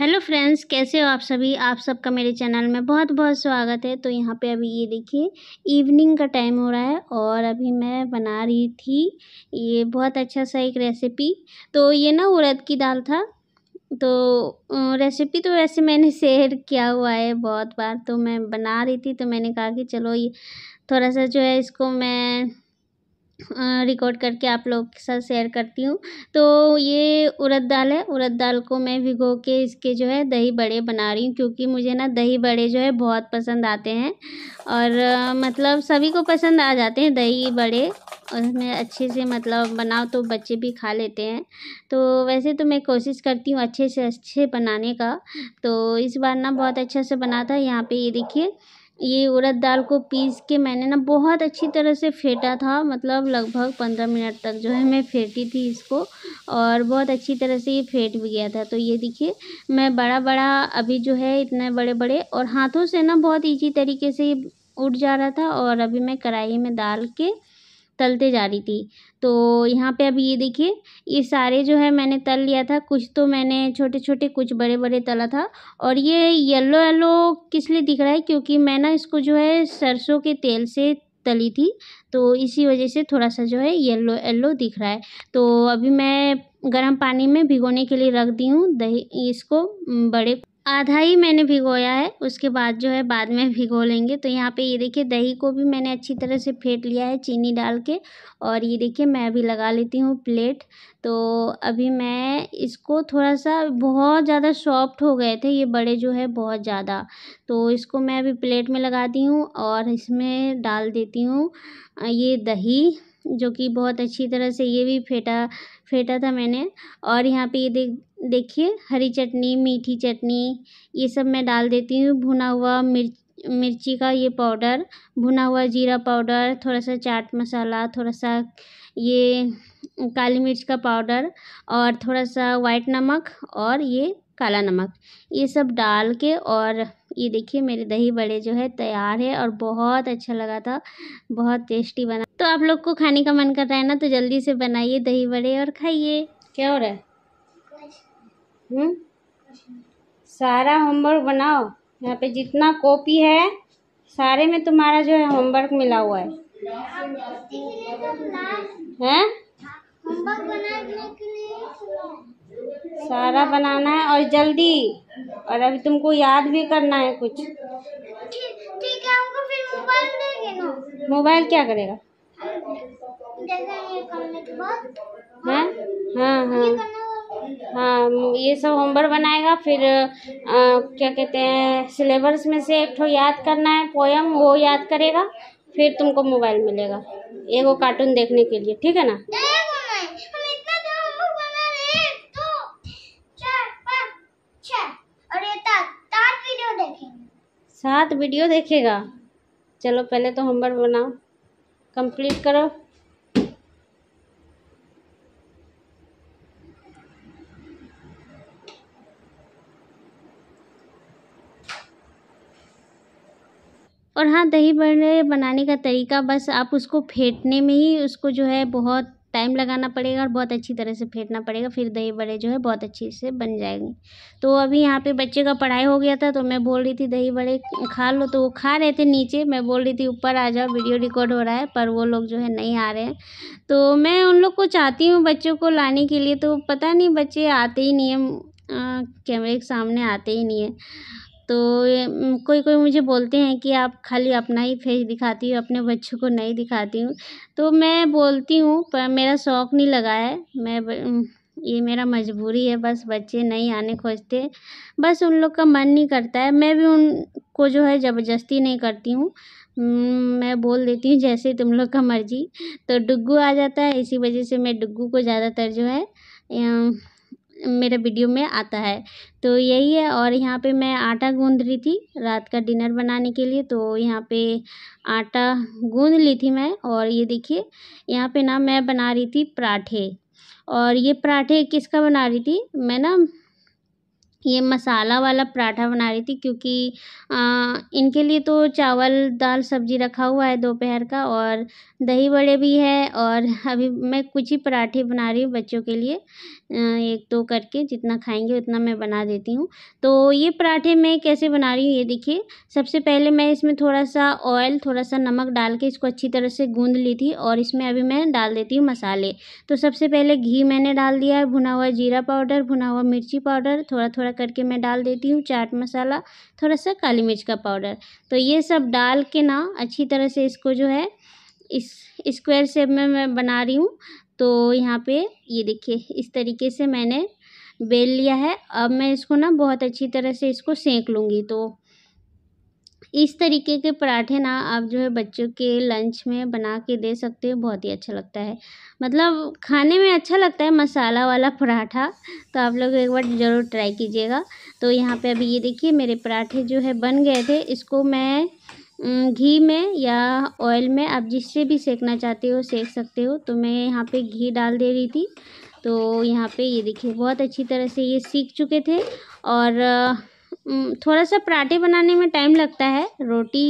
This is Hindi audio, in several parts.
हेलो फ्रेंड्स कैसे हो आप सभी आप सबका मेरे चैनल में बहुत बहुत स्वागत है तो यहाँ पे अभी ये देखिए इवनिंग का टाइम हो रहा है और अभी मैं बना रही थी ये बहुत अच्छा सा एक रेसिपी तो ये ना उड़द की दाल था तो रेसिपी तो वैसे मैंने शेयर किया हुआ है बहुत बार तो मैं बना रही थी तो मैंने कहा कि चलो ये थोड़ा सा जो है इसको मैं रिकॉर्ड करके आप लोग के साथ शेयर करती हूँ तो ये उड़द दाल है उड़द दाल को मैं भिगो के इसके जो है दही बड़े बना रही हूँ क्योंकि मुझे ना दही बड़े जो है बहुत पसंद आते हैं और मतलब सभी को पसंद आ जाते हैं दही बड़े और मैं अच्छे से मतलब बनाओ तो बच्चे भी खा लेते हैं तो वैसे तो मैं कोशिश करती हूँ अच्छे से अच्छे बनाने का तो इस बार ना बहुत अच्छा से बना था यहाँ पे ये देखिए ये उड़द दाल को पीस के मैंने ना बहुत अच्छी तरह से फेंटा था मतलब लगभग पंद्रह मिनट तक जो है मैं फेंटी थी इसको और बहुत अच्छी तरह से ये फेंट भी गया था तो ये देखिए मैं बड़ा बड़ा अभी जो है इतने बड़े बड़े और हाथों से ना बहुत ईजी तरीके से ये उठ जा रहा था और अभी मैं कढ़ाई में डाल के तलते जा रही थी तो यहाँ पे अब ये देखिए ये सारे जो है मैंने तल लिया था कुछ तो मैंने छोटे छोटे कुछ बड़े बड़े तला था और ये येलो येलो किस लिए दिख रहा है क्योंकि मैं ना इसको जो है सरसों के तेल से तली थी तो इसी वजह से थोड़ा सा जो है येलो येलो दिख रहा है तो अभी मैं गर्म पानी में भिगोने के लिए रख दी हूँ दही इसको बड़े आधा ही मैंने भिगोया है उसके बाद जो है बाद में भिगो लेंगे तो यहाँ पे ये देखिए दही को भी मैंने अच्छी तरह से फेंट लिया है चीनी डाल के और ये देखिए मैं अभी लगा लेती हूँ प्लेट तो अभी मैं इसको थोड़ा सा बहुत ज़्यादा सॉफ्ट हो गए थे ये बड़े जो है बहुत ज़्यादा तो इसको मैं अभी प्लेट में लगाती हूँ और इसमें डाल देती हूँ ये दही जो कि बहुत अच्छी तरह से ये भी फेंटा फेंटा था मैंने और यहाँ पे ये देख देखिए हरी चटनी मीठी चटनी ये सब मैं डाल देती हूँ भुना हुआ मिर्च मिर्ची का ये पाउडर भुना हुआ जीरा पाउडर थोड़ा सा चाट मसाला थोड़ा सा ये काली मिर्च का पाउडर और थोड़ा सा वाइट नमक और ये काला नमक ये सब डाल के और ये देखिए मेरे दही बड़े जो है तैयार है और बहुत अच्छा लगा था बहुत टेस्टी बना तो आप लोग को खाने का मन कर रहा है ना तो जल्दी से बनाइए दही बड़े और खाइए क्या हो रहा है हम्म? सारा होमवर्क बनाओ यहाँ पे जितना कॉपी है सारे में तुम्हारा जो है होमवर्क मिला हुआ है हैं सारा बनाना है और जल्दी और अभी तुमको याद भी करना है कुछ ठीक है हमको फिर मोबाइल देंगे ना मोबाइल क्या करेगा हाँ हाँ हाँ हाँ ये सब होमवर्क बनाएगा फिर आ, क्या कहते हैं सिलेबस में से एक ठो याद करना है पोएम वो याद करेगा फिर तुमको मोबाइल मिलेगा एगो कार्टून देखने के लिए ठीक है ना सात वीडियो देखेगा चलो पहले तो होमवर्क बनाओ कंप्लीट करो और हाँ दही बड़े बनाने का तरीका बस आप उसको फेंटने में ही उसको जो है बहुत टाइम लगाना पड़ेगा और बहुत अच्छी तरह से फेंटना पड़ेगा फिर दही बड़े जो है बहुत अच्छे से बन जाएंगे तो अभी यहाँ पे बच्चे का पढ़ाई हो गया था तो मैं बोल रही थी दही बड़े खा लो तो वो खा रहे थे नीचे मैं बोल रही थी ऊपर आ जाओ वीडियो रिकॉर्ड हो रहा है पर वो लोग जो है नहीं आ रहे हैं तो मैं उन लोग को चाहती हूँ बच्चों को लाने के लिए तो पता नहीं बच्चे आते ही नहीं है कैमरे के सामने आते ही नहीं है तो कोई कोई मुझे बोलते हैं कि आप खाली अपना ही फेस दिखाती हो अपने बच्चों को नहीं दिखाती हूँ तो मैं बोलती हूँ पर मेरा शौक नहीं लगा है मैं ये मेरा मजबूरी है बस बच्चे नहीं आने खोजते बस उन लोग का मन नहीं करता है मैं भी उनको जो है ज़बरदस्ती नहीं करती हूँ मैं बोल देती हूँ जैसे तुम लोग का मर्जी तो डुग्गू आ जाता है इसी वजह से मैं डुग्गू को ज़्यादातर जो है मेरे वीडियो में आता है तो यही है और यहाँ पे मैं आटा गूँध रही थी रात का डिनर बनाने के लिए तो यहाँ पे आटा गूँध ली थी मैं और ये देखिए यहाँ पे ना मैं बना रही थी पराठे और ये पराठे किसका बना रही थी मैं ना ये मसाला वाला पराठा बना रही थी क्योंकि इनके लिए तो चावल दाल सब्जी रखा हुआ है दोपहर का और दही बड़े भी है और अभी मैं कुछ ही पराठे बना रही हूँ बच्चों के लिए एक दो करके जितना खाएंगे उतना मैं बना देती हूँ तो ये पराठे मैं कैसे बना रही हूँ ये देखिए सबसे पहले मैं इसमें थोड़ा सा ऑयल थोड़ा सा नमक डाल के इसको अच्छी तरह से गूँध ली थी और इसमें अभी मैं डाल देती हूँ मसाले तो सबसे पहले घी मैंने डाल दिया है भुना हुआ जीरा पाउडर भुना हुआ मिर्ची पाउडर थोड़ा थोड़ा थोड़ा करके मैं डाल देती हूँ चाट मसाला थोड़ा सा काली मिर्च का पाउडर तो ये सब डाल के ना अच्छी तरह से इसको जो है इस स्क्वायर शेप में मैं बना रही हूँ तो यहाँ पे ये देखिए इस तरीके से मैंने बेल लिया है अब मैं इसको ना बहुत अच्छी तरह से इसको सेंक लूँगी तो इस तरीके के पराठे ना आप जो है बच्चों के लंच में बना के दे सकते हो बहुत ही अच्छा लगता है मतलब खाने में अच्छा लगता है मसाला वाला पराठा तो आप लोग एक बार ज़रूर ट्राई कीजिएगा तो यहाँ पे अभी ये देखिए मेरे पराठे जो है बन गए थे इसको मैं घी में या ऑयल में आप जिससे भी सेकना चाहते हो सेक सकते हो तो मैं यहाँ पर घी डाल दे रही थी तो यहाँ पर ये देखिए बहुत अच्छी तरह से ये सीख चुके थे और थोड़ा सा पराठे बनाने में टाइम लगता है रोटी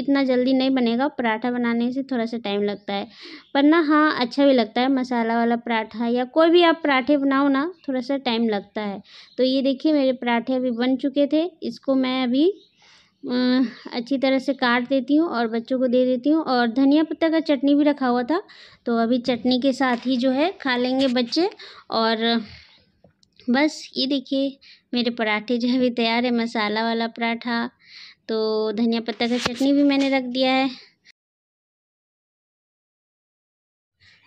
इतना जल्दी नहीं बनेगा पराठा बनाने से थोड़ा सा टाइम लगता है पर ना हाँ अच्छा भी लगता है मसाला वाला पराठा या कोई भी आप पराठे बनाओ ना थोड़ा सा टाइम लगता है तो ये देखिए मेरे पराठे अभी बन चुके थे इसको मैं अभी अच्छी तरह से काट देती हूँ और बच्चों को दे देती हूँ और धनिया पत्ता का चटनी भी रखा हुआ था तो अभी चटनी के साथ ही जो है खा लेंगे बच्चे और बस ये देखिए मेरे पराठे जो है अभी तैयार है मसाला वाला पराठा तो धनिया पत्ता का चटनी भी मैंने रख दिया है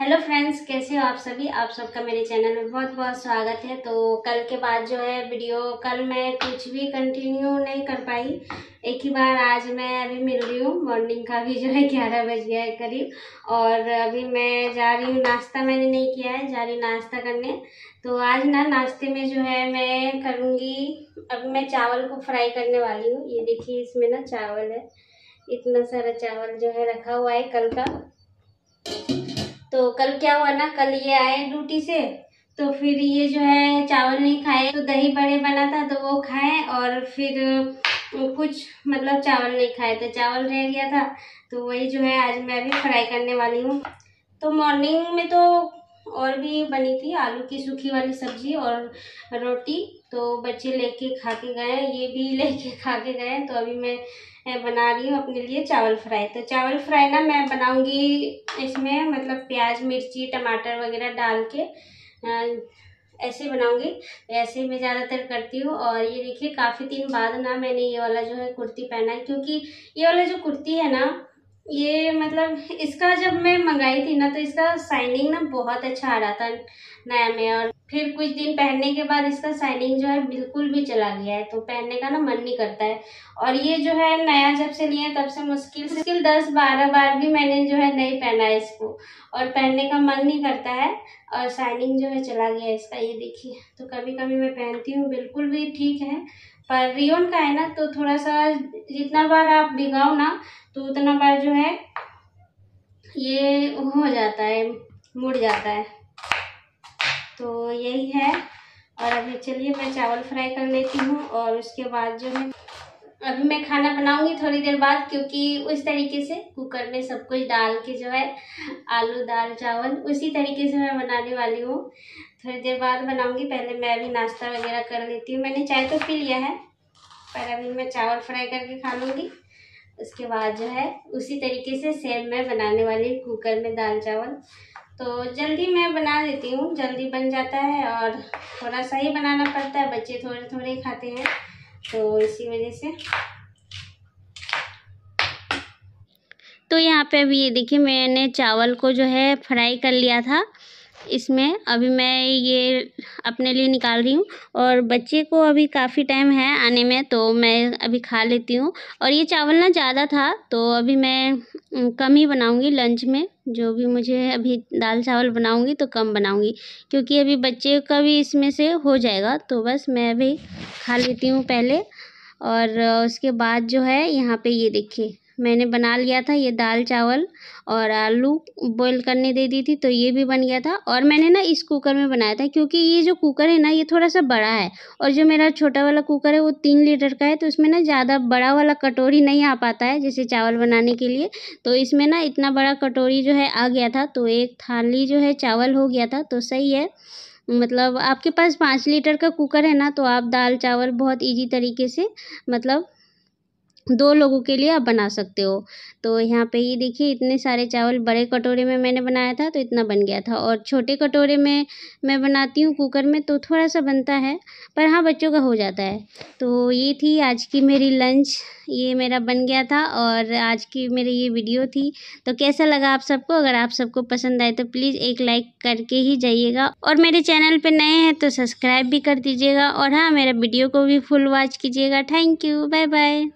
हेलो फ्रेंड्स कैसे हो आप सभी आप सबका मेरे चैनल में बहुत बहुत स्वागत है तो कल के बाद जो है वीडियो कल मैं कुछ भी कंटिन्यू नहीं कर पाई एक ही बार आज मैं अभी मिल रही हूँ मॉर्निंग का भी जो है ग्यारह बज गया है करीब और अभी मैं जा रही हूँ नाश्ता मैंने नहीं किया है जा रही हूँ नाश्ता करने तो आज ना नाश्ते में जो है मैं करूँगी अब मैं चावल को फ्राई करने वाली हूँ ये देखिए इसमें ना चावल है इतना सारा चावल जो है रखा हुआ है कल का तो कल क्या हुआ ना कल ये आए ड्यूटी से तो फिर ये जो है चावल नहीं खाए तो दही बड़े बना था तो वो खाए और फिर कुछ मतलब चावल नहीं खाए तो चावल रह गया था तो वही जो है आज मैं भी फ्राई करने वाली हूँ तो मॉर्निंग में तो और भी बनी थी आलू की सूखी वाली सब्जी और रोटी तो बच्चे लेके खा के गए ये भी लेके खा के गए तो अभी मैं बना रही हूँ अपने लिए चावल फ्राई तो चावल फ्राई ना मैं बनाऊँगी इसमें मतलब प्याज मिर्ची टमाटर वगैरह डाल के ऐसे बनाऊँगी ऐसे मैं ज़्यादातर करती हूँ और ये देखिए काफ़ी दिन बाद ना मैंने ये वाला जो है कुर्ती पहना है क्योंकि ये वाला जो कुर्ती है ना ये मतलब इसका जब मैं मंगाई थी ना तो इसका साइनिंग ना बहुत अच्छा आ रहा था नया में और फिर कुछ दिन पहनने के बाद इसका शाइनिंग जो है बिल्कुल भी चला गया है तो पहनने का ना मन नहीं करता है और ये जो है नया जब से लिए तब से मुश्किल से मुश्किल दस बारह बार भी मैंने जो है नहीं पहना है इसको और पहनने का मन नहीं करता है और शाइनिंग जो है चला गया है इसका ये देखिए तो कभी कभी मैं पहनती हूँ बिल्कुल भी ठीक है पर रियोन का है ना तो थोड़ा सा जितना बार आप भिगाओ ना तो उतना बार जो है ये हो जाता है मुड़ जाता है तो यही है और अभी चलिए मैं चावल फ्राई कर लेती हूँ और उसके बाद जो है अभी मैं खाना बनाऊंगी थोड़ी देर बाद क्योंकि उस तरीके से कुकर में सब कुछ डाल के जो है आलू दाल चावल उसी तरीके से मैं बनाने वाली हूँ थोड़ी देर बाद बनाऊंगी पहले मैं अभी नाश्ता वगैरह कर लेती हूँ मैंने चाय तो पी लिया है पर अभी मैं चावल फ्राई करके खा लूँगी उसके बाद जो है उसी तरीके से सेम मैं बनाने वाली हूँ कुकर में दाल चावल तो जल्दी मैं बना लेती हूँ जल्दी बन जाता है और थोड़ा सा ही बनाना पड़ता है बच्चे थोड़े थोड़े खाते हैं तो इसी वजह से तो यहाँ पे अभी ये देखिए मैंने चावल को जो है फ्राई कर लिया था इसमें अभी मैं ये अपने लिए निकाल रही हूँ और बच्चे को अभी काफ़ी टाइम है आने में तो मैं अभी खा लेती हूँ और ये चावल ना ज़्यादा था तो अभी मैं कम ही बनाऊँगी लंच में जो भी मुझे अभी दाल चावल बनाऊँगी तो कम बनाऊँगी क्योंकि अभी बच्चे का भी इसमें से हो जाएगा तो बस मैं अभी खा लेती हूँ पहले और उसके बाद जो है यहाँ पे ये देखिए मैंने बना लिया था ये दाल चावल और आलू बॉईल करने दे दी थी तो ये भी बन गया था और मैंने ना इस कुकर में बनाया था क्योंकि ये जो कुकर है ना ये थोड़ा सा बड़ा है और जो मेरा छोटा वाला कुकर है वो तीन लीटर का है तो उसमें ना ज़्यादा बड़ा वाला कटोरी नहीं आ पाता है जैसे चावल बनाने के लिए तो इसमें ना इतना बड़ा कटोरी जो है आ गया था तो एक थाली जो है चावल हो गया था तो सही है मतलब आपके पास पाँच लीटर का कुकर है ना तो आप दाल चावल बहुत इजी तरीके से मतलब दो लोगों के लिए आप बना सकते हो तो यहाँ पे ये देखिए इतने सारे चावल बड़े कटोरे में मैंने बनाया था तो इतना बन गया था और छोटे कटोरे में मैं बनाती हूँ कुकर में तो थोड़ा सा बनता है पर हाँ बच्चों का हो जाता है तो ये थी आज की मेरी लंच ये मेरा बन गया था और आज की मेरी ये वीडियो थी तो कैसा लगा आप सबको अगर आप सबको पसंद आए तो प्लीज़ एक लाइक करके ही जाइएगा और मेरे चैनल पर नए हैं तो सब्सक्राइब भी कर दीजिएगा और हाँ मेरा वीडियो को भी फुल वॉच कीजिएगा थैंक यू बाय बाय